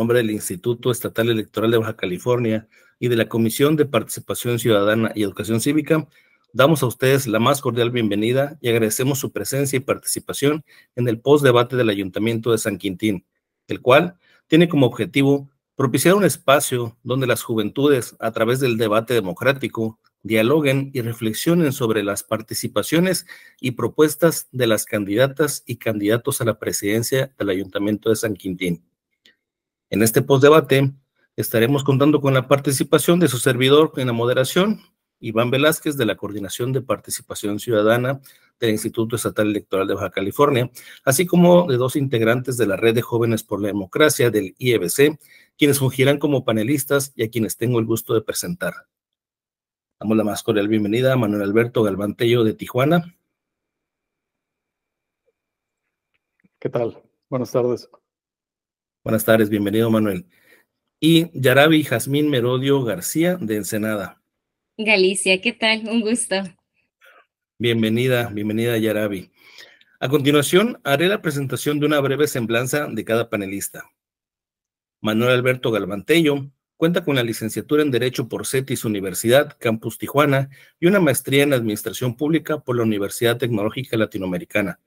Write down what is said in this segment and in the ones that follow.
nombre del Instituto Estatal Electoral de Baja California y de la Comisión de Participación Ciudadana y Educación Cívica, damos a ustedes la más cordial bienvenida y agradecemos su presencia y participación en el post-debate del Ayuntamiento de San Quintín, el cual tiene como objetivo propiciar un espacio donde las juventudes, a través del debate democrático, dialoguen y reflexionen sobre las participaciones y propuestas de las candidatas y candidatos a la presidencia del Ayuntamiento de San Quintín. En este postdebate estaremos contando con la participación de su servidor en la moderación, Iván Velázquez, de la Coordinación de Participación Ciudadana del Instituto Estatal Electoral de Baja California, así como de dos integrantes de la Red de Jóvenes por la Democracia del IEBC, quienes fungirán como panelistas y a quienes tengo el gusto de presentar. Damos la más cordial bienvenida a Manuel Alberto Galvantello de Tijuana. ¿Qué tal? Buenas tardes. Buenas tardes, bienvenido Manuel. Y Yarabi Jazmín Merodio García de Ensenada. Galicia, ¿qué tal? Un gusto. Bienvenida, bienvenida Yarabi. A continuación, haré la presentación de una breve semblanza de cada panelista. Manuel Alberto Galvantello cuenta con la licenciatura en Derecho por CETIS Universidad, Campus Tijuana, y una maestría en Administración Pública por la Universidad Tecnológica Latinoamericana.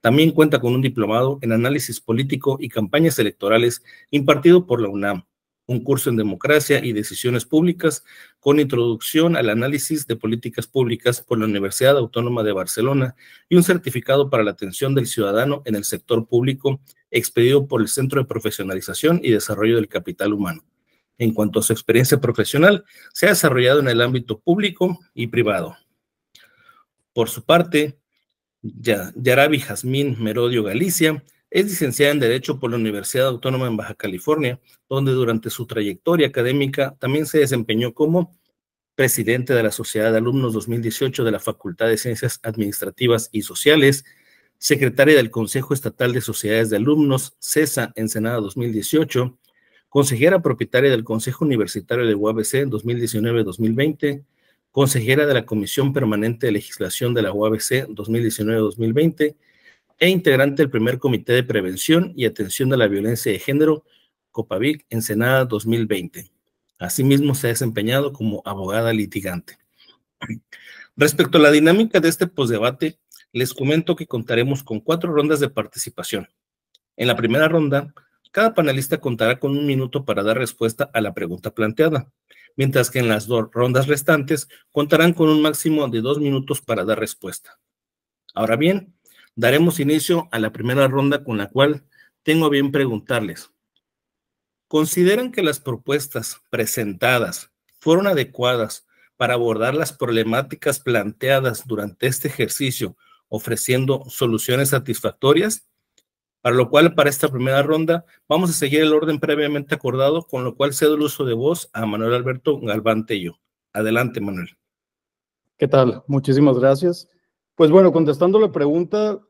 También cuenta con un diplomado en análisis político y campañas electorales impartido por la UNAM, un curso en democracia y decisiones públicas con introducción al análisis de políticas públicas por la Universidad Autónoma de Barcelona y un certificado para la atención del ciudadano en el sector público expedido por el Centro de Profesionalización y Desarrollo del Capital Humano. En cuanto a su experiencia profesional, se ha desarrollado en el ámbito público y privado. Por su parte, Yarabi Jazmín Merodio Galicia, es licenciada en Derecho por la Universidad Autónoma en Baja California, donde durante su trayectoria académica también se desempeñó como presidente de la Sociedad de Alumnos 2018 de la Facultad de Ciencias Administrativas y Sociales, secretaria del Consejo Estatal de Sociedades de Alumnos, CESA, en Senada 2018, consejera propietaria del Consejo Universitario de UABC en 2019-2020, consejera de la Comisión Permanente de Legislación de la UABC 2019-2020 e integrante del primer Comité de Prevención y Atención de la Violencia de Género, Copavic, Senada 2020. Asimismo, se ha desempeñado como abogada litigante. Respecto a la dinámica de este posdebate, les comento que contaremos con cuatro rondas de participación. En la primera ronda, cada panelista contará con un minuto para dar respuesta a la pregunta planteada mientras que en las dos rondas restantes contarán con un máximo de dos minutos para dar respuesta. Ahora bien, daremos inicio a la primera ronda con la cual tengo bien preguntarles. ¿Consideran que las propuestas presentadas fueron adecuadas para abordar las problemáticas planteadas durante este ejercicio, ofreciendo soluciones satisfactorias? para lo cual para esta primera ronda vamos a seguir el orden previamente acordado, con lo cual cedo el uso de voz a Manuel Alberto Galván Tello. Adelante, Manuel. ¿Qué tal? Muchísimas gracias. Pues bueno, contestando la pregunta,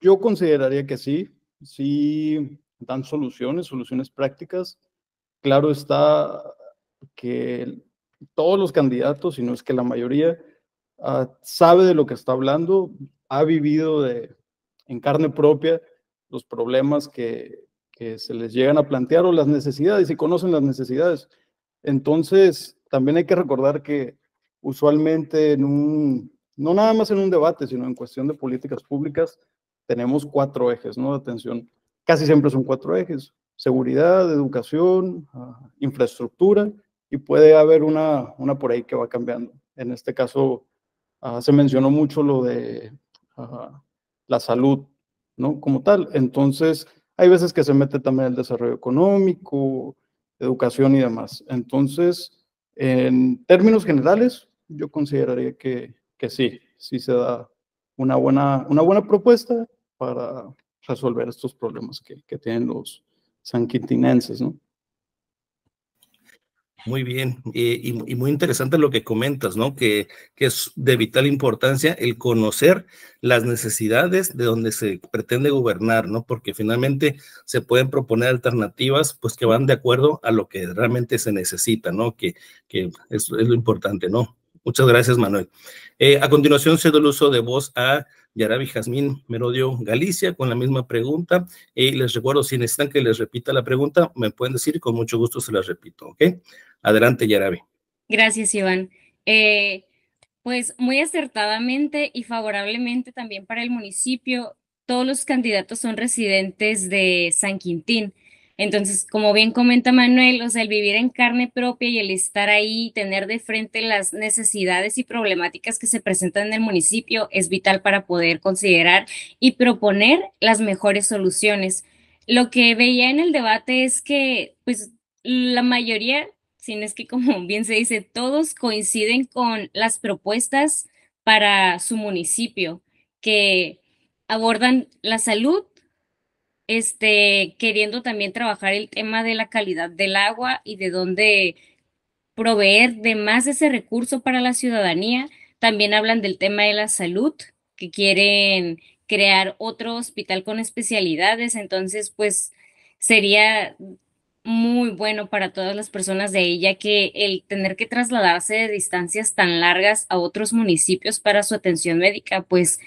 yo consideraría que sí, sí dan soluciones, soluciones prácticas. Claro está que todos los candidatos, si no es que la mayoría, ah, sabe de lo que está hablando, ha vivido de, en carne propia los problemas que, se les llegan a plantear o las necesidades y conocen las necesidades. Entonces, también hay que recordar que usualmente en un, no nada más en un debate, sino en cuestión de políticas públicas, tenemos cuatro ejes, ¿no? De atención. Casi siempre son cuatro ejes. Seguridad, educación, ah, infraestructura, y puede haber una, una por ahí que va cambiando. En este caso, ah, se mencionó mucho lo de ah, la salud, ¿no? Como tal. Entonces, hay veces que se mete también el desarrollo económico, educación y demás. Entonces, en términos generales, yo consideraría que, que sí, sí se da una buena, una buena propuesta para resolver estos problemas que, que tienen los sanquintinenses, ¿no? Muy bien, y, muy interesante lo que comentas, ¿no? Que, que, es de vital importancia el conocer las necesidades de donde se pretende gobernar, ¿no? Porque finalmente se pueden proponer alternativas, pues que van de acuerdo a lo que realmente se necesita, ¿no? Que, que es lo importante, ¿no? Muchas gracias, Manuel. Eh, a continuación, cedo el uso de voz a Yarabi Jazmín Merodio Galicia con la misma pregunta. Y les recuerdo, si necesitan que les repita la pregunta, me pueden decir y con mucho gusto se la repito, ¿ok? Adelante, Yarabi. Gracias, Iván. Eh, pues muy acertadamente y favorablemente también para el municipio, todos los candidatos son residentes de San Quintín. Entonces, como bien comenta Manuel, o sea, el vivir en carne propia y el estar ahí, tener de frente las necesidades y problemáticas que se presentan en el municipio es vital para poder considerar y proponer las mejores soluciones. Lo que veía en el debate es que, pues, la mayoría, si no es que como bien se dice, todos coinciden con las propuestas para su municipio, que abordan la salud, este, queriendo también trabajar el tema de la calidad del agua y de dónde proveer de más ese recurso para la ciudadanía. También hablan del tema de la salud, que quieren crear otro hospital con especialidades, entonces pues sería muy bueno para todas las personas de ella que el tener que trasladarse de distancias tan largas a otros municipios para su atención médica, pues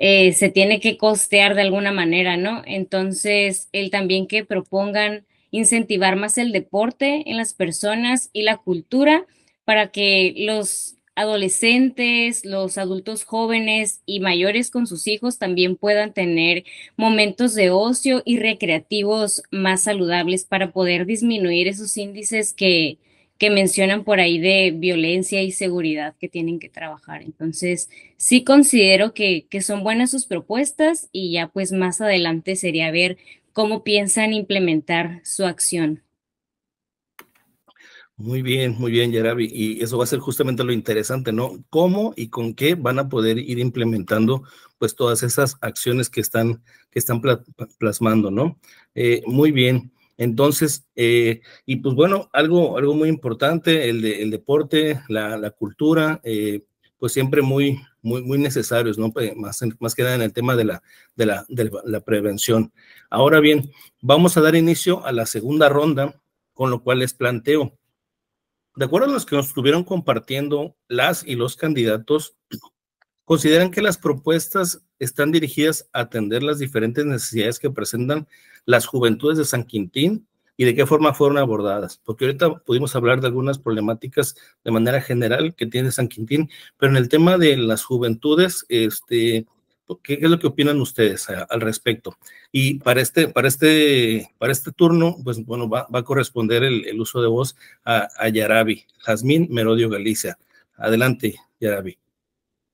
eh, se tiene que costear de alguna manera, ¿no? Entonces, él también que propongan incentivar más el deporte en las personas y la cultura para que los adolescentes, los adultos jóvenes y mayores con sus hijos también puedan tener momentos de ocio y recreativos más saludables para poder disminuir esos índices que, que mencionan por ahí de violencia y seguridad que tienen que trabajar. Entonces, sí considero que, son buenas sus propuestas y ya pues más adelante sería ver cómo piensan implementar su acción. Muy bien, muy bien, Yarabi. Y eso va a ser justamente lo interesante, ¿no? ¿Cómo y con qué van a poder ir implementando pues todas esas acciones que están, que están plasmando, ¿no? Eh, muy bien. Entonces, eh, y pues bueno, algo, algo muy importante, el, de, el deporte, la, cultura, eh, pues siempre muy, muy, muy necesarios, ¿no? Más, más que nada en el tema de la, de, la, de la prevención. Ahora bien, vamos a dar inicio a la segunda ronda, con lo cual les planteo, de acuerdo a los que nos estuvieron compartiendo las y los candidatos, consideran que las propuestas están dirigidas a atender las diferentes necesidades que presentan las juventudes de San Quintín y de qué forma fueron abordadas. Porque ahorita pudimos hablar de algunas problemáticas de manera general que tiene San Quintín, pero en el tema de las juventudes, este, ¿qué, es lo que opinan ustedes al respecto? Y para este, para este, para este turno, pues bueno, va, a corresponder el, uso de voz a, a Yarabi, Jazmín Merodio Galicia. Adelante, Yarabi.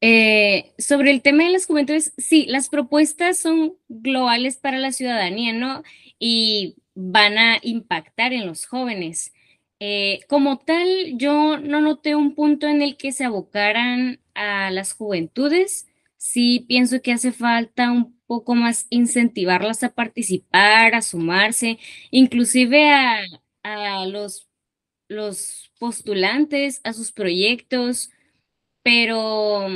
Eh, sobre el tema de las juventudes, sí, las propuestas son globales para la ciudadanía, ¿no? Y van a impactar en los jóvenes. Eh, como tal, yo no noté un punto en el que se abocaran a las juventudes. Sí, pienso que hace falta un poco más incentivarlas a participar, a sumarse, inclusive a, los, los postulantes, a sus proyectos, pero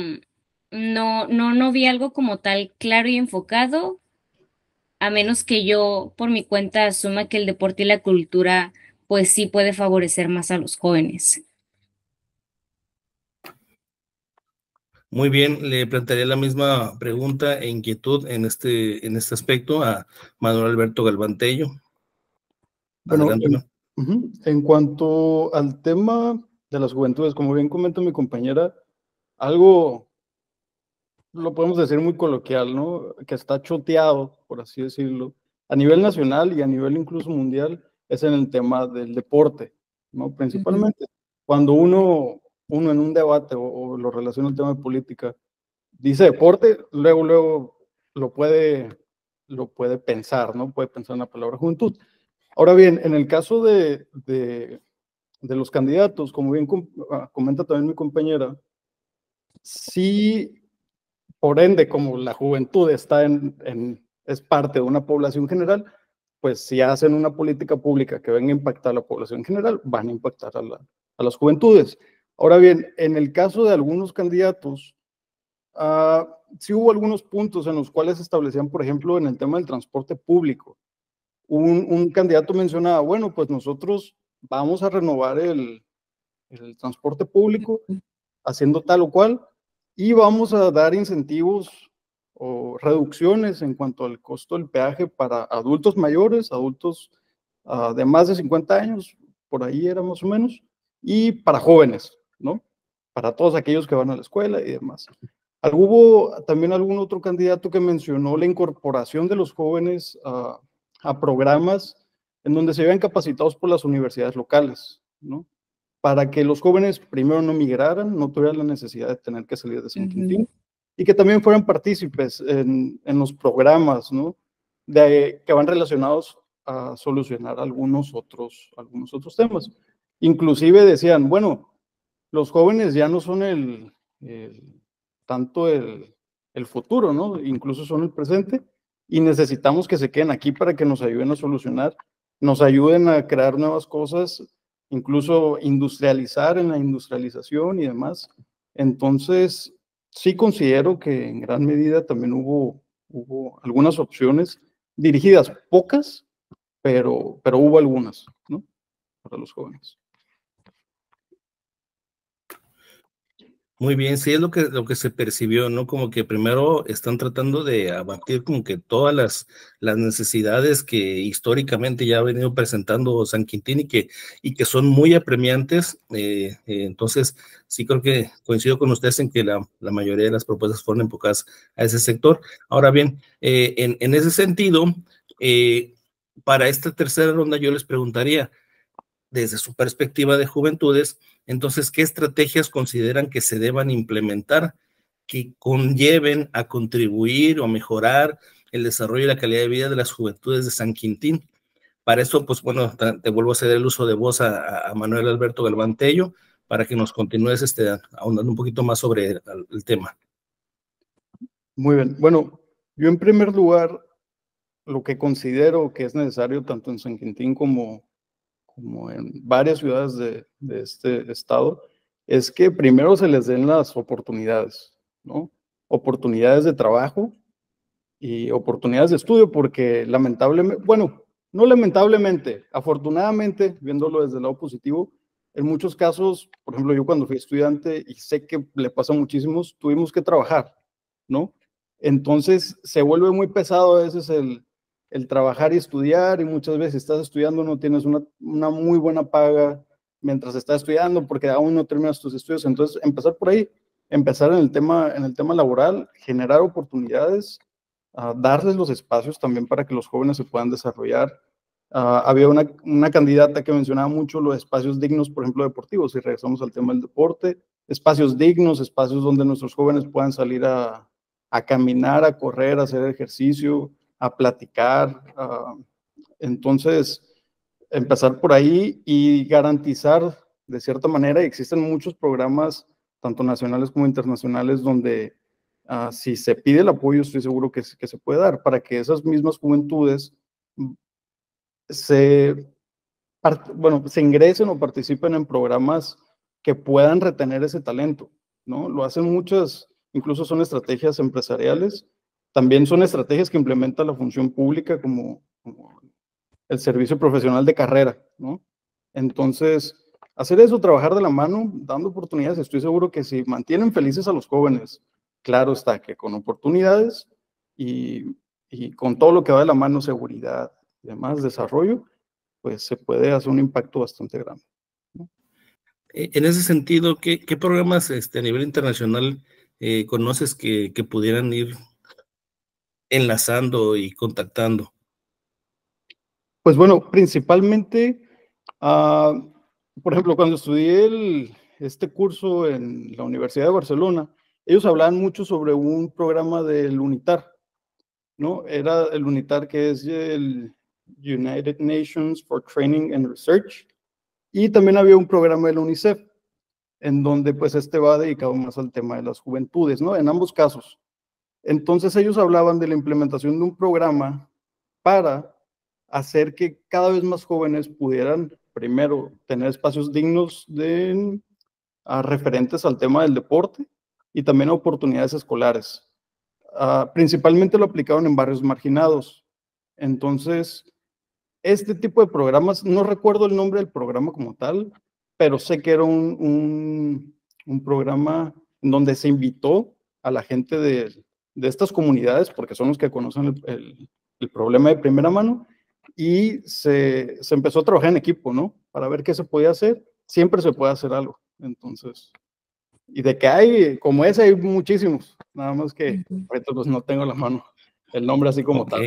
no, no, no vi algo como tal claro y enfocado, a menos que yo por mi cuenta asuma que el deporte y la cultura pues sí puede favorecer más a los jóvenes. Muy bien, le plantearé la misma pregunta e inquietud en este, en este aspecto a Manuel Alberto Galvantello. Bueno, en, cuanto al tema de las juventudes, como bien comentó mi compañera, algo, lo podemos decir muy coloquial, ¿no? Que está choteado, por así decirlo, a nivel nacional y a nivel incluso mundial, es en el tema del deporte, ¿no? Principalmente. Cuando uno, uno en un debate o, lo relaciona al tema de política, dice deporte, luego, luego lo puede, lo puede pensar, ¿no? Puede pensar en la palabra juventud. Ahora bien, en el caso de, de los candidatos, como bien ah, comenta también mi compañera, si, por ende, como la juventud está en, es parte de una población general, pues si hacen una política pública que venga a impactar a la población general, van a impactar a, las juventudes. Ahora bien, en el caso de algunos candidatos, ah, sí hubo algunos puntos en los cuales se establecían, por ejemplo, en el tema del transporte público. Un, candidato mencionaba, bueno, pues nosotros vamos a renovar el transporte público haciendo tal o cual, y vamos a dar incentivos o reducciones en cuanto al costo del peaje para adultos mayores, adultos ah, de más de 50 años, por ahí era más o menos, y para jóvenes, ¿no? Para todos aquellos que van a la escuela y demás. Hubo también algún otro candidato que mencionó la incorporación de los jóvenes a programas en donde se vean capacitados por las universidades locales, ¿no? para que los jóvenes primero no migraran, no tuvieran la necesidad de tener que salir de San y que también fueran partícipes en, los programas, ¿no? que van relacionados a solucionar algunos otros, algunos otros temas. Inclusive decían, bueno, los jóvenes ya no son tanto el, el, futuro, ¿no? Incluso son el presente y necesitamos que se queden aquí para que nos ayuden a solucionar, nos ayuden a crear nuevas cosas incluso industrializar en la industrialización y demás. Entonces, sí considero que en gran medida también hubo, hubo algunas opciones dirigidas, pocas, pero, pero hubo algunas, ¿no? Para los jóvenes. Muy bien, sí es lo que, lo que se percibió, ¿no? Como que primero están tratando de abatir como que todas las, las necesidades que históricamente ya ha venido presentando San Quintín y que, y que son muy apremiantes. Eh, eh, entonces, sí creo que coincido con ustedes en que la, mayoría de las propuestas fueron enfocadas a ese sector. Ahora bien, eh, en, en, ese sentido, para esta tercera ronda yo les preguntaría, desde su perspectiva de juventudes, entonces, ¿qué estrategias consideran que se deban implementar que conlleven a contribuir o mejorar el desarrollo y la calidad de vida de las juventudes de San Quintín? Para eso, pues bueno, te vuelvo a hacer el uso de voz a, Manuel Alberto Galvantello para que nos continúes este, ahondando un poquito más sobre el tema. Muy bien. Bueno, yo en primer lugar, lo que considero que es necesario tanto en San Quintín como como en varias ciudades de, este estado, es que primero se les den las oportunidades, ¿no? Oportunidades de trabajo y oportunidades de estudio, porque lamentablemente, bueno, no lamentablemente, afortunadamente, viéndolo desde el lado positivo, en muchos casos, por ejemplo, yo cuando fui estudiante y sé que le pasa a muchísimos, tuvimos que trabajar, ¿no? Entonces se vuelve muy pesado a veces el, el trabajar y estudiar y muchas veces estás estudiando no tienes una, muy buena paga mientras estás estudiando porque aún no terminas tus estudios. Entonces, empezar por ahí, empezar en el tema, en el tema laboral, generar oportunidades, ah, darles los espacios también para que los jóvenes se puedan desarrollar. Ah, había una, candidata que mencionaba mucho los espacios dignos, por ejemplo, deportivos, si regresamos al tema del deporte, espacios dignos, espacios donde nuestros jóvenes puedan salir a, a caminar, a correr, a hacer ejercicio, a platicar. entonces, empezar por ahí y garantizar, de cierta manera, existen muchos programas, tanto nacionales como internacionales, donde ah, si se pide el apoyo, estoy seguro que, se puede dar, para que esas mismas juventudes mm, se, bueno, se ingresen o participen en programas que puedan retener ese talento, ¿no? Lo hacen muchas, incluso son estrategias empresariales también son estrategias que implementa la función pública como, el servicio profesional de carrera, ¿no? Entonces, hacer eso, trabajar de la mano, dando oportunidades, estoy seguro que si mantienen felices a los jóvenes, claro está que con oportunidades y, con todo lo que va de la mano, seguridad y demás, desarrollo, pues se puede hacer un impacto bastante grande. Eh, en ese sentido, ¿qué, programas este, a nivel internacional eh, conoces que, que, pudieran ir enlazando y contactando? Pues bueno, principalmente, ah, por ejemplo, cuando estudié este curso en la Universidad de Barcelona, ellos hablaban mucho sobre un programa del UNITAR, ¿no? Era el UNITAR que es el United Nations for Training and Research, y también había un programa del UNICEF, en donde pues este va dedicado más al tema de las juventudes, ¿no? En ambos casos. Entonces ellos hablaban de la implementación de un programa para hacer que cada vez más jóvenes pudieran, primero, tener espacios dignos de, ah, referentes al tema del deporte y también oportunidades escolares. Ah, principalmente lo aplicaron en barrios marginados. Entonces, este tipo de programas, no recuerdo el nombre del programa como tal, pero sé que era un, un, un programa en donde se invitó a la gente de, de estas comunidades, porque son los que conocen el, el, problema de primera mano, y se, se, empezó a trabajar en equipo, ¿no? Para ver qué se podía hacer. Siempre se puede hacer algo, entonces. Y de que hay, como ese, hay muchísimos, nada más que ahorita pues no tengo la mano el nombre así como tal.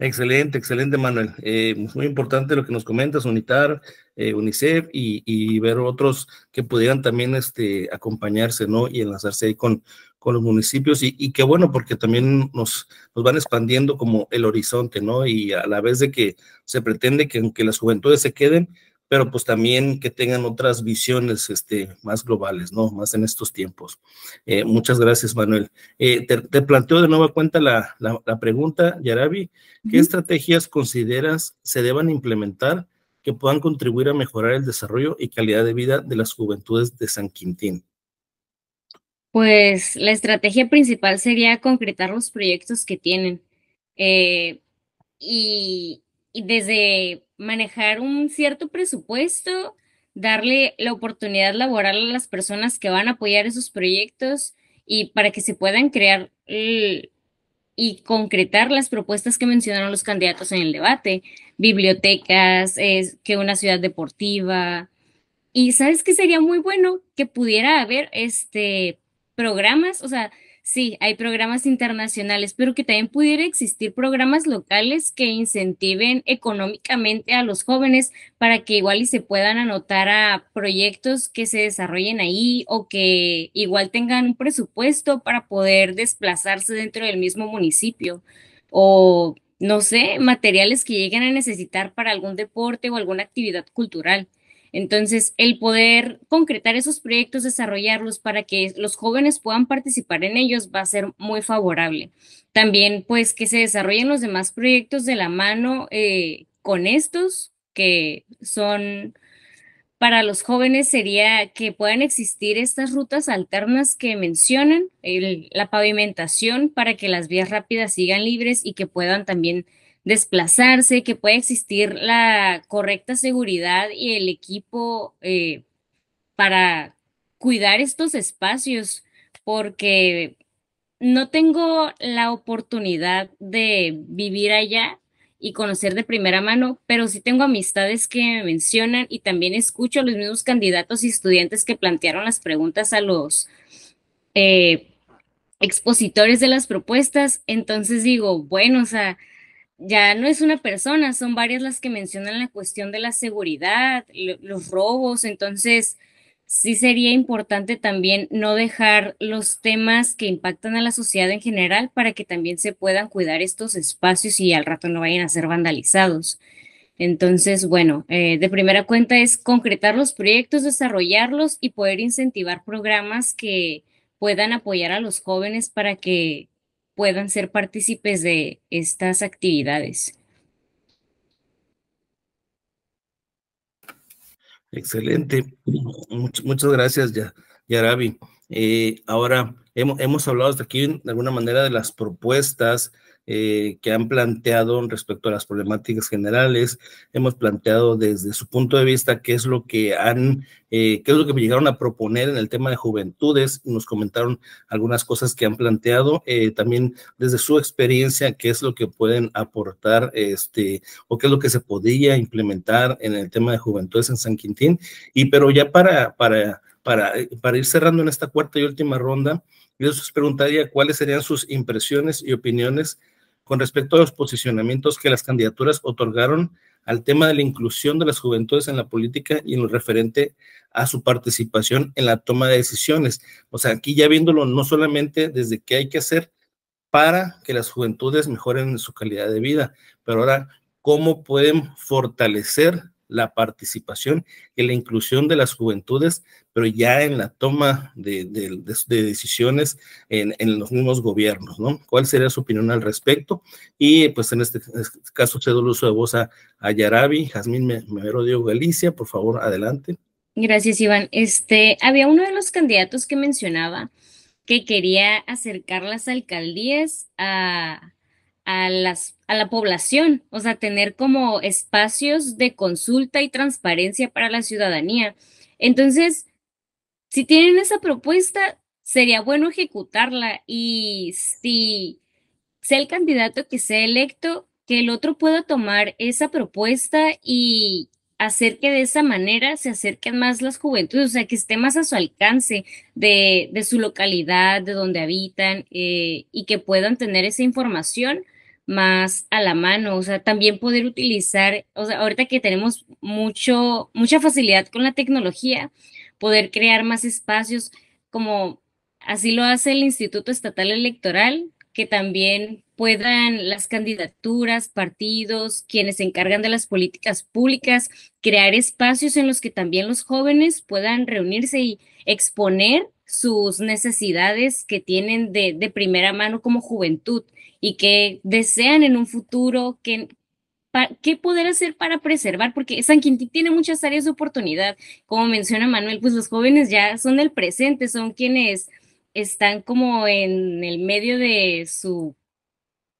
Excelente, excelente, Manuel. Eh, pues, muy importante lo que nos comentas, UNITAR, eh, UNICEF y, y, ver otros que pudieran también este, acompañarse, ¿no? Y enlazarse ahí con, con los municipios y, qué bueno porque también nos, van expandiendo como el horizonte, ¿no? Y a la vez de que se pretende que, las juventudes se queden, pero pues también que tengan otras visiones este, más globales, ¿no? Más en estos tiempos. Eh, muchas gracias, Manuel. Eh, te, planteo de nueva cuenta la, pregunta, Yarabi, ¿qué estrategias consideras se deban implementar que puedan contribuir a mejorar el desarrollo y calidad de vida de las juventudes de San Quintín? Pues la estrategia principal sería concretar los proyectos que tienen. Eh, y, desde manejar un cierto presupuesto, darle la oportunidad laboral a las personas que van a apoyar esos proyectos y para que se puedan crear y concretar las propuestas que mencionaron los candidatos en el debate, bibliotecas, que una ciudad deportiva. Y sabes que sería muy bueno que pudiera haber este programas, o sea, sí, hay programas internacionales, pero que también pudiera existir programas locales que incentiven económicamente a los jóvenes para que igual y se puedan anotar a proyectos que se desarrollen ahí o que igual tengan un presupuesto para poder desplazarse dentro del mismo municipio o no sé, materiales que lleguen a necesitar para algún deporte o alguna actividad cultural. Entonces, el poder concretar esos proyectos, desarrollarlos para que los jóvenes puedan participar en ellos va a ser muy favorable. También, pues, que se desarrollen los demás proyectos de la mano eh, con estos, que son para los jóvenes sería que puedan existir estas rutas alternas que mencionan, la pavimentación para que las vías rápidas sigan libres y que puedan también desplazarse, que pueda existir la correcta seguridad y el equipo eh, para cuidar estos espacios, porque no tengo la oportunidad de vivir allá y conocer de primera mano, pero sí tengo amistades que me mencionan y también escucho a los mismos candidatos y estudiantes que plantearon las preguntas a los eh, expositores de las propuestas. Entonces digo, bueno, o sea, ya no es una persona, son varias las que mencionan la cuestión de la seguridad, los robos, entonces sí sería importante también no dejar los temas que impactan a la sociedad en general para que también se puedan cuidar estos espacios y al rato no vayan a ser vandalizados. Entonces, bueno, eh, de primera cuenta es concretar los proyectos, desarrollarlos y poder incentivar programas que puedan apoyar a los jóvenes para que puedan ser partícipes de estas actividades. Excelente. muchas gracias, Yarabi. Eh, ahora, hemos, hemos, hablado hasta aquí de alguna manera de las propuestas eh, que han planteado respecto a las problemáticas generales. Hemos planteado desde su punto de vista qué es lo que han, eh, qué es lo que llegaron a proponer en el tema de juventudes. Nos comentaron algunas cosas que han planteado, eh, también desde su experiencia, qué es lo que pueden aportar, este, o qué es lo que se podía implementar en el tema de juventudes en San Quintín. Y pero ya para, para, para, para ir cerrando en esta cuarta y última ronda, yo les preguntaría cuáles serían sus impresiones y opiniones con respecto a los posicionamientos que las candidaturas otorgaron al tema de la inclusión de las juventudes en la política y en lo referente a su participación en la toma de decisiones. O sea, aquí ya viéndolo no solamente desde qué hay que hacer para que las juventudes mejoren su calidad de vida, pero ahora cómo pueden fortalecer la participación y la inclusión de las juventudes, pero ya en la toma de, decisiones en, los mismos gobiernos, ¿no? ¿Cuál sería su opinión al respecto? Y pues en este caso cedo el uso de voz a, Yarabi, Jazmín Diego Galicia, por favor, adelante. Gracias, Iván. Este, había uno de los candidatos que mencionaba que quería acercar las alcaldías a, a, las, a la población, o sea, tener como espacios de consulta y transparencia para la ciudadanía. Entonces, si tienen esa propuesta, sería bueno ejecutarla y si sea el candidato que sea electo, que el otro pueda tomar esa propuesta y hacer que de esa manera se acerquen más las juventudes, o sea, que esté más a su alcance de, su localidad, de donde habitan, eh, y que puedan tener esa información más a la mano, o sea, también poder utilizar, o sea, ahorita que tenemos mucho, mucha facilidad con la tecnología, poder crear más espacios como así lo hace el Instituto Estatal Electoral, que también puedan las candidaturas, partidos, quienes se encargan de las políticas públicas, crear espacios en los que también los jóvenes puedan reunirse y exponer sus necesidades que tienen de, de primera mano como juventud y que desean en un futuro, que, ¿qué poder hacer para preservar? Porque San Quintín tiene muchas áreas de oportunidad. Como menciona Manuel, pues los jóvenes ya son del presente, son quienes están como en el medio de su,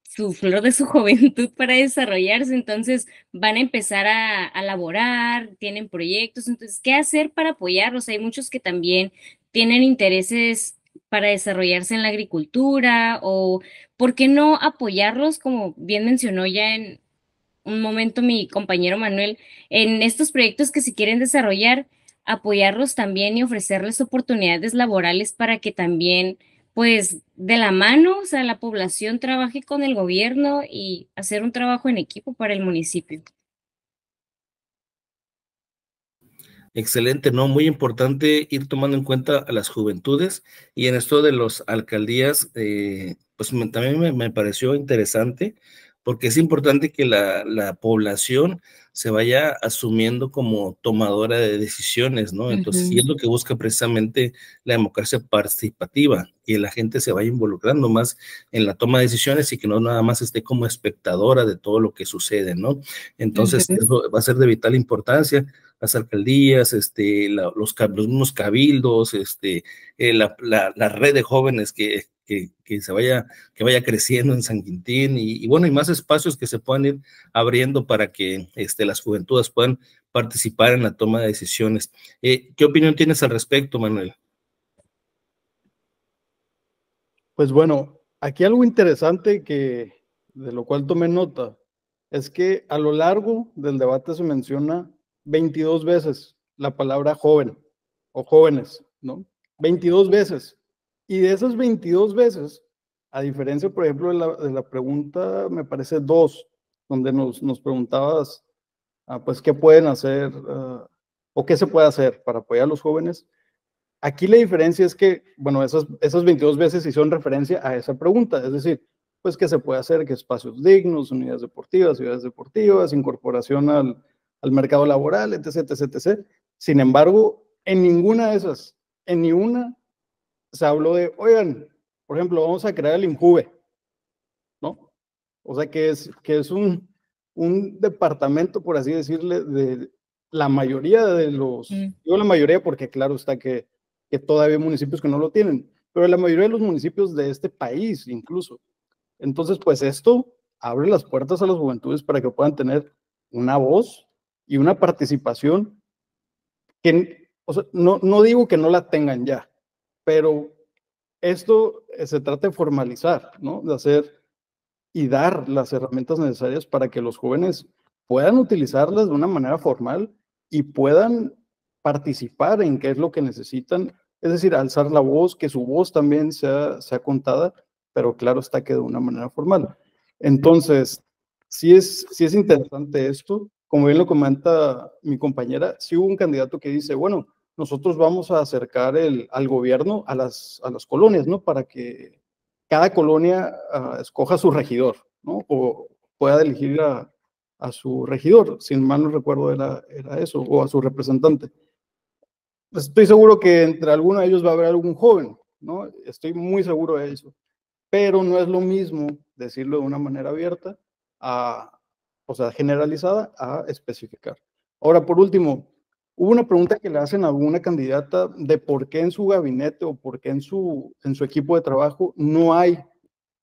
su flor de su juventud para desarrollarse, entonces van a empezar a, a laborar, tienen proyectos, entonces, ¿qué hacer para apoyarlos? Hay muchos que también tienen intereses para desarrollarse en la agricultura o por qué no apoyarlos, como bien mencionó ya en un momento mi compañero Manuel, en estos proyectos que se quieren desarrollar, apoyarlos también y ofrecerles oportunidades laborales para que también, pues, de la mano, o sea, la población trabaje con el gobierno y hacer un trabajo en equipo para el municipio. Excelente, ¿no? Muy importante ir tomando en cuenta a las juventudes y en esto de los alcaldías, eh, pues también me, me, pareció interesante porque es importante que la, la, población se vaya asumiendo como tomadora de decisiones, ¿no? Entonces, y es lo que busca precisamente la democracia participativa, y la gente se vaya involucrando más en la toma de decisiones y que no nada más esté como espectadora de todo lo que sucede, ¿no? Entonces, eso va a ser de vital importancia las alcaldías, este, los, los, mismos cabildos, este, eh, la, red de jóvenes que, se vaya, que vaya creciendo en San Quintín y, bueno, y más espacios que se puedan ir abriendo para que este, las juventudes puedan participar en la toma de decisiones. Eh, ¿Qué opinión tienes al respecto, Manuel? Pues bueno, aquí algo interesante que de lo cual tomé nota es que a lo largo del debate se menciona 22 veces la palabra joven o jóvenes, ¿no? 22 veces. Y de esas 22 veces, a diferencia, por ejemplo, de la, pregunta, me parece dos, donde nos, nos preguntabas, ah, pues, ¿qué pueden hacer ah, o qué se puede hacer para apoyar a los jóvenes? Aquí la diferencia es que, bueno, esas, esas 22 veces hicieron referencia a esa pregunta, es decir, pues, ¿qué se puede hacer? ¿Qué espacios dignos, unidades deportivas, ciudades deportivas, incorporación al, al mercado laboral, etc, etc, Sin embargo, en ninguna de esas, en ni una, se habló de, oigan, por ejemplo, vamos a crear el INJUVE, ¿no? O sea, que es, que es un, un departamento, por así decirle, de la mayoría de los, mm. digo la mayoría porque claro está que, que todavía hay municipios que no lo tienen, pero la mayoría de los municipios de este país incluso. Entonces, pues esto abre las puertas a las juventudes para que puedan tener una voz y una participación que, no, no digo que no la tengan ya, pero esto eh, se trata de formalizar, ¿no? De hacer y dar las herramientas necesarias para que los jóvenes puedan utilizarlas de una manera formal y puedan participar en qué es lo que necesitan, es decir, alzar la voz, que su voz también sea, sea contada, pero claro está que de una manera formal. Entonces, sí es, sí es interesante esto como bien lo comenta mi compañera, sí hubo un candidato que dice, bueno, nosotros vamos a acercar el, al gobierno a las, a las colonias, ¿no? Para que cada colonia ah, escoja su regidor, ¿no? O pueda elegir a, a su regidor, sin mal no recuerdo era, era eso, o a su representante. Pues estoy seguro que entre alguno de ellos va a haber algún joven, ¿no? Estoy muy seguro de eso. Pero no es lo mismo decirlo de una manera abierta a o sea, generalizada a especificar. Ahora, por último, hubo una pregunta que le hacen a alguna candidata de por qué en su gabinete o por qué en su, en su equipo de trabajo no hay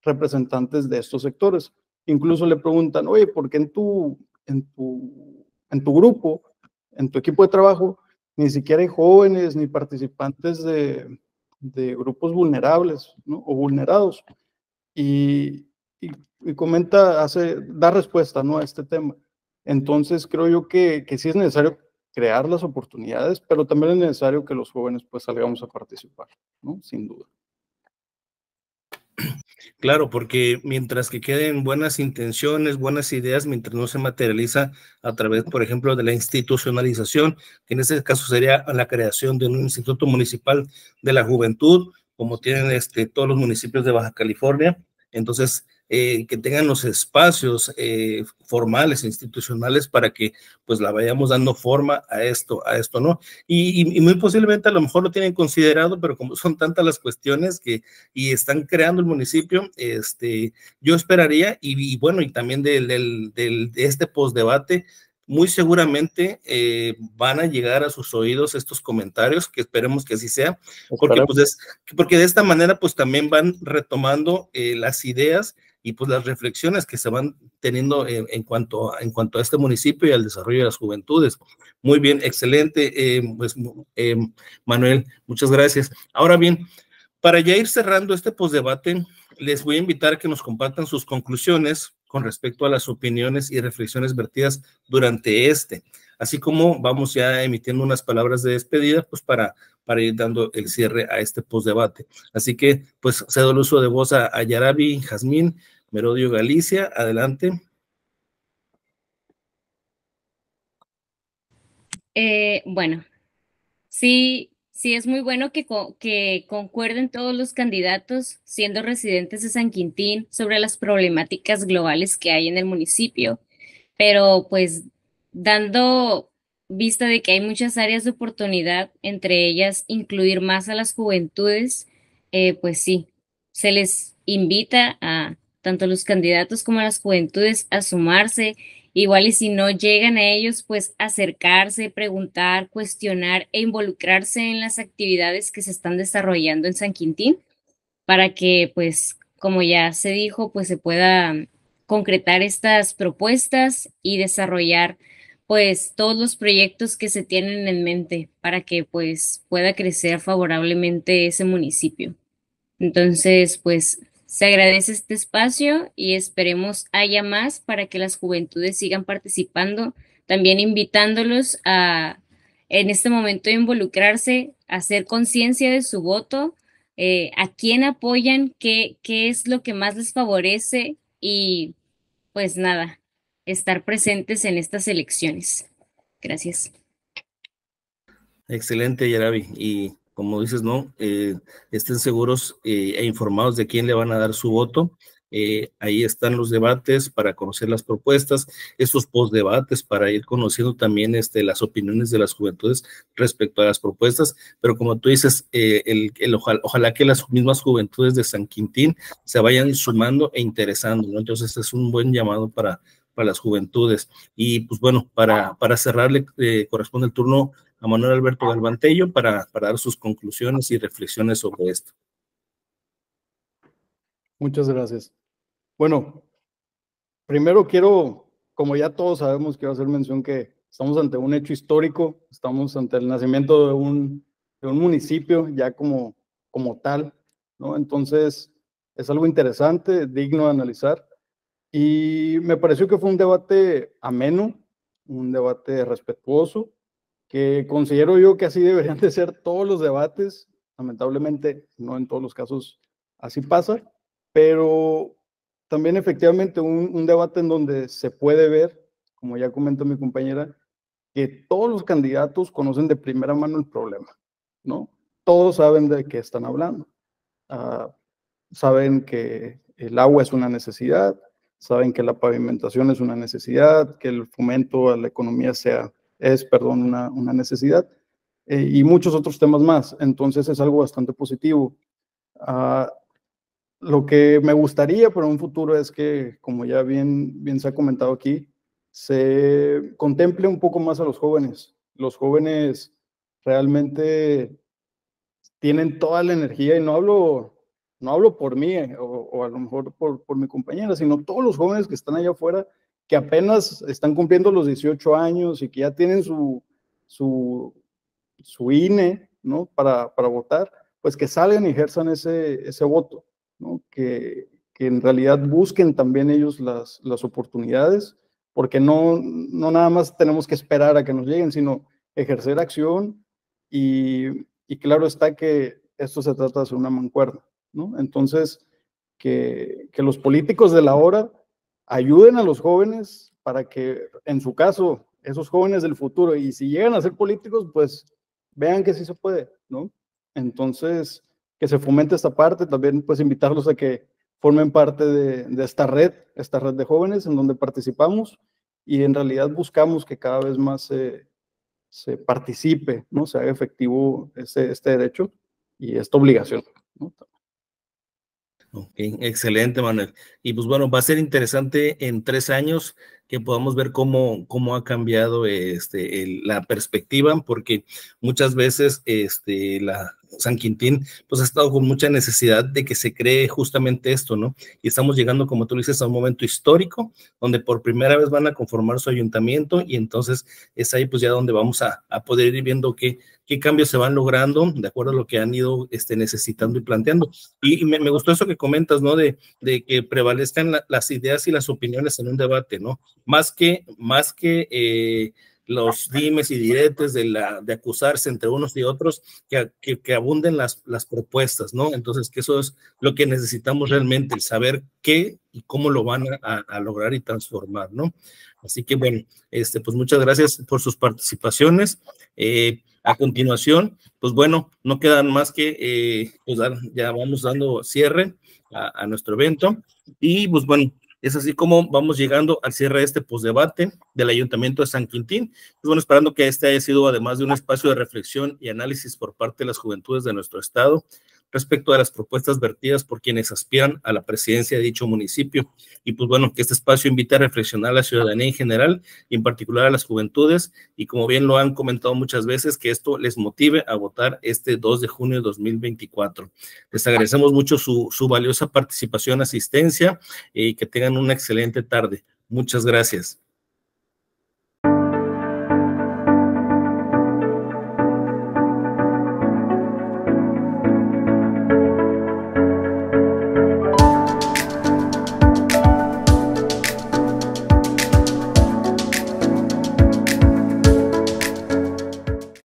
representantes de estos sectores. Incluso le preguntan, oye, ¿por qué en tu, en en tu grupo, en tu equipo de trabajo, ni siquiera hay jóvenes ni participantes de, grupos vulnerables o vulnerados? Y, y, comenta, hace, da respuesta ¿no? a este tema. Entonces creo yo que, que sí es necesario crear las oportunidades, pero también es necesario que los jóvenes pues salgamos a participar, ¿no? Sin duda. Claro, porque mientras que queden buenas intenciones, buenas ideas, mientras no se materializa a través, por ejemplo, de la institucionalización, que en ese caso sería la creación de un instituto municipal de la juventud, como tienen este, todos los municipios de Baja California. Entonces, eh, que tengan los espacios eh, formales, e institucionales, para que pues la vayamos dando forma a esto, a esto, ¿no? Y, muy posiblemente a lo mejor lo tienen considerado, pero como son tantas las cuestiones que y están creando el municipio, este, yo esperaría, y, bueno, y también del, del, de este postdebate, muy seguramente eh, van a llegar a sus oídos estos comentarios, que esperemos que así sea, porque, pues, porque de esta manera pues también van retomando eh, las ideas y pues las reflexiones que se van teniendo en, cuanto, a, en cuanto a este municipio y al desarrollo de las juventudes. Muy bien, excelente, eh, pues, eh, Manuel, muchas gracias. Ahora bien, para ya ir cerrando este posdebate, les voy a invitar a que nos compartan sus conclusiones con respecto a las opiniones y reflexiones vertidas durante este así como vamos ya emitiendo unas palabras de despedida, pues para, para ir dando el cierre a este postdebate. Así que, pues cedo el uso de voz a, Yarabi, Jazmín, Merodio Galicia, adelante. Eh, bueno, sí, sí es muy bueno que, que concuerden todos los candidatos, siendo residentes de San Quintín, sobre las problemáticas globales que hay en el municipio, pero pues dando vista de que hay muchas áreas de oportunidad, entre ellas incluir más a las juventudes, eh, pues sí, se les invita a tanto a los candidatos como a las juventudes a sumarse, igual y si no llegan a ellos, pues acercarse, preguntar, cuestionar e involucrarse en las actividades que se están desarrollando en San Quintín para que pues como ya se dijo, pues se pueda concretar estas propuestas y desarrollar pues todos los proyectos que se tienen en mente para que pues pueda crecer favorablemente ese municipio. Entonces, pues se agradece este espacio y esperemos haya más para que las juventudes sigan participando, también invitándolos a en este momento involucrarse, hacer conciencia de su voto, eh, a quién apoyan, qué, qué es lo que más les favorece y pues nada, estar presentes en estas elecciones. Gracias. Excelente, Yarabi. Y como dices, ¿no? Eh, estén seguros eh, e informados de quién le van a dar su voto. Eh, ahí están los debates para conocer las propuestas, estos debates para ir conociendo también este, las opiniones de las juventudes respecto a las propuestas. Pero como tú dices, el, ojalá, que las mismas juventudes de San Quintín se vayan sumando e interesando. Entonces, es un buen llamado para para las juventudes. Y pues bueno, para, para cerrar, le eh, corresponde el turno a Manuel Alberto Galvantello para, para dar sus conclusiones y reflexiones sobre esto. Muchas gracias. Bueno, primero quiero, como ya todos sabemos, quiero hacer mención que estamos ante un hecho histórico, estamos ante el nacimiento de un, de un municipio ya como, como tal, ¿no? Entonces, es algo interesante, digno de analizar. Y me pareció que fue un debate ameno, un debate respetuoso, que considero yo que así deberían de ser todos los debates. Lamentablemente, no en todos los casos así pasa, pero también efectivamente un, debate en donde se puede ver, como ya comentó mi compañera, que todos los candidatos conocen de primera mano el problema, ¿no? Todos saben de qué están hablando. Ah, saben que el agua es una necesidad, saben que la pavimentación es una necesidad, que el fomento a la economía sea, es, perdón, una, necesidad, eh, y muchos otros temas más. Entonces es algo bastante positivo. Ah, lo que me gustaría para un futuro es que, como ya bien, bien se ha comentado aquí, se contemple un poco más a los jóvenes. Los jóvenes realmente tienen toda la energía y no hablo no hablo por mí eh, o, a lo mejor por, por, mi compañera, sino todos los jóvenes que están allá afuera, que apenas están cumpliendo los 18 años y que ya tienen su, su, su INE ¿no? para, para votar, pues que salgan y ejerzan ese, ese voto, ¿no? que, que en realidad busquen también ellos las, las oportunidades, porque no, no nada más tenemos que esperar a que nos lleguen, sino ejercer acción y, y claro está que esto se trata de una mancuerna. Entonces, que, los políticos de la hora ayuden a los jóvenes para que, en su caso, esos jóvenes del futuro, y si llegan a ser políticos, pues vean que sí se puede, ¿no? Entonces, que se fomente esta parte, también pues invitarlos a que formen parte de, esta red, esta red de jóvenes en donde participamos y en realidad buscamos que cada vez más se, participe, ¿no? Se haga efectivo este, derecho y esta obligación, Okay, excelente, Manuel. Y pues bueno, va a ser interesante en tres años que podamos ver cómo, cómo ha cambiado este, la perspectiva, porque muchas veces este, la, San Quintín, pues ha estado con mucha necesidad de que se cree justamente esto, ¿no? Y estamos llegando, como tú dices, a un momento histórico donde por primera vez van a conformar su ayuntamiento y entonces es ahí pues ya donde vamos a, a poder ir viendo qué, qué cambios se van logrando de acuerdo a lo que han ido este, necesitando y planteando. Y, me, gustó eso que comentas, ¿no? De, que prevalezcan las ideas y las opiniones en un debate, ¿no? Más que, más que eh, los dimes y diretes de, la, de acusarse entre unos y otros, que, abunden las, las, propuestas, ¿no? Entonces, que eso es lo que necesitamos realmente, saber qué y cómo lo van a, lograr y transformar, ¿no? Así que, bueno, este, pues muchas gracias por sus participaciones. Eh, a continuación, pues bueno, no quedan más que, eh, pues ya vamos dando cierre a, nuestro evento. Y pues bueno, es así como vamos llegando al cierre de este debate del Ayuntamiento de San Quintín. Pues bueno, esperando que este haya sido, además de un espacio de reflexión y análisis por parte de las juventudes de nuestro estado, respecto a las propuestas vertidas por quienes aspiran a la presidencia de dicho municipio. Y pues bueno, que este espacio invite a reflexionar a la ciudadanía en general y en particular a las juventudes y como bien lo han comentado muchas veces, que esto les motive a votar este 2 de junio de 2024. Les agradecemos mucho su, su valiosa participación, asistencia y que tengan una excelente tarde. Muchas gracias.